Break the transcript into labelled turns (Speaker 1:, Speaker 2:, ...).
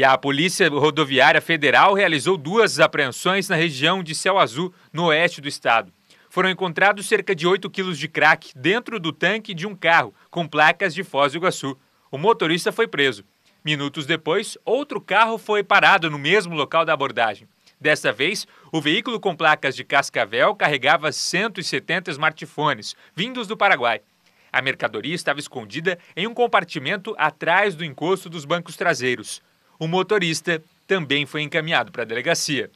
Speaker 1: E a Polícia Rodoviária Federal realizou duas apreensões na região de Céu Azul, no oeste do estado. Foram encontrados cerca de 8 quilos de crack dentro do tanque de um carro, com placas de Foz do Iguaçu. O motorista foi preso. Minutos depois, outro carro foi parado no mesmo local da abordagem. Desta vez, o veículo com placas de Cascavel carregava 170 smartphones, vindos do Paraguai. A mercadoria estava escondida em um compartimento atrás do encosto dos bancos traseiros. O motorista também foi encaminhado para a delegacia.